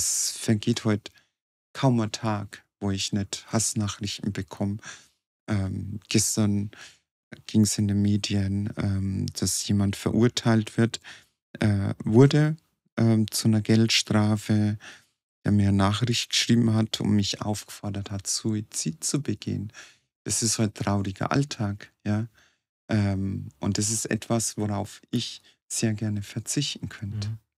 es vergeht heute kaum ein Tag, wo ich nicht Hassnachrichten bekomme. Ähm, gestern ging es in den Medien, ähm, dass jemand verurteilt wird, äh, wurde ähm, zu einer Geldstrafe, der mir eine Nachricht geschrieben hat und mich aufgefordert hat, Suizid zu begehen. Das ist halt trauriger Alltag, ja. Ähm, und das ist etwas, worauf ich sehr gerne verzichten könnte. Mhm.